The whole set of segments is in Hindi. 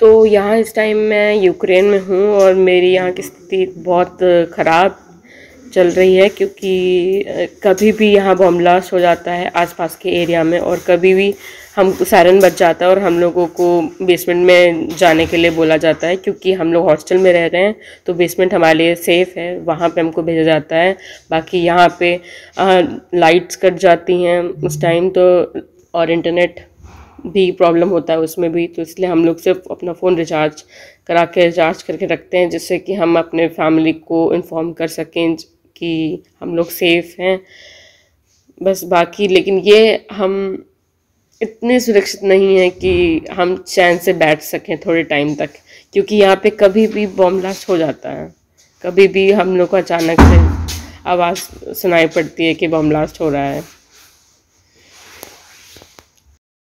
तो यहाँ इस टाइम मैं यूक्रेन में हूँ और मेरी यहाँ की स्थिति बहुत ख़राब चल रही है क्योंकि कभी भी यहाँ बम ब्लास्ट हो जाता है आसपास के एरिया में और कभी भी हम सारन बच जाता है और हम लोगों को बेसमेंट में जाने के लिए बोला जाता है क्योंकि हम लोग हॉस्टल में रह रहे हैं तो बेसमेंट हमारे लिए सेफ़ है वहाँ पे हमको भेजा जाता है बाकी यहाँ पे आ, लाइट्स कट जाती हैं उस टाइम तो और इंटरनेट भी प्रॉब्लम होता है उसमें भी तो इसलिए हम लोग सिर्फ अपना फ़ोन रिचार्ज करा के रिचार्ज करके रखते हैं जिससे कि हम अपने फैमिली को इन्फॉर्म कर सकें कि हम लोग सेफ़ हैं बस बाकी लेकिन ये हम इतने सुरक्षित नहीं हैं कि हम चैन से बैठ सकें थोड़े टाइम तक क्योंकि यहाँ पे कभी भी बॉम ब्लास्ट हो जाता है कभी भी हम लोग को अचानक से आवाज़ सुनाई पड़ती है कि बॉम ब्लास्ट हो रहा है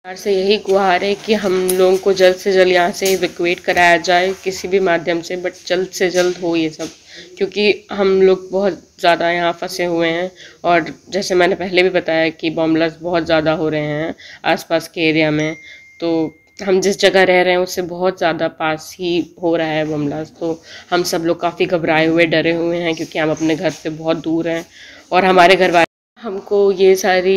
सरकार से यही गुहार है कि हम लोगों को जल्द से जल्द यहाँ से इवेकुएट कराया जाए किसी भी माध्यम से बट जल्द से जल्द हो ये सब क्योंकि हम लोग बहुत ज़्यादा यहाँ फंसे हुए हैं और जैसे मैंने पहले भी बताया कि बॉम्बलर्स बहुत ज़्यादा हो रहे हैं आसपास के एरिया में तो हम जिस जगह रह रहे हैं उससे बहुत ज़्यादा पास ही हो रहा है बमलास तो हम सब लोग काफ़ी घबराए हुए डरे हुए हैं क्योंकि हम अपने घर से बहुत दूर हैं और हमारे घर वाले हमको ये सारी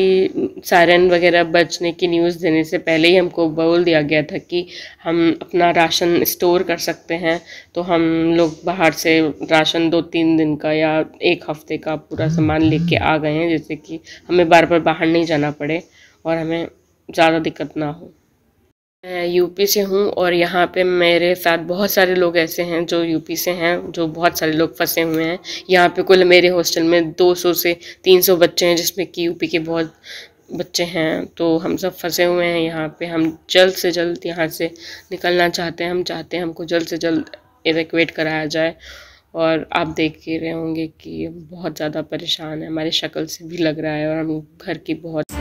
सारन वगैरह बचने की न्यूज़ देने से पहले ही हमको बोल दिया गया था कि हम अपना राशन स्टोर कर सकते हैं तो हम लोग बाहर से राशन दो तीन दिन का या एक हफ्ते का पूरा सामान लेके आ गए हैं जैसे कि हमें बार बार बाहर नहीं जाना पड़े और हमें ज़्यादा दिक्कत ना हो मैं यूपी से हूँ और यहाँ पे मेरे साथ बहुत सारे लोग ऐसे हैं जो यूपी से हैं जो बहुत सारे लोग फंसे हुए हैं यहाँ पे कुल मेरे हॉस्टल में 200 से 300 बच्चे हैं जिसमें कि यूपी के बहुत बच्चे हैं तो हम सब फंसे हुए हैं यहाँ पे हम जल्द से जल्द यहाँ से निकलना चाहते हैं हम चाहते हैं हमको जल्द से जल्द एवेक्यूएट कराया जाए और आप देख ही रहे होंगे कि बहुत ज़्यादा परेशान है हमारी शक्ल से भी लग रहा है और हम घर की बहुत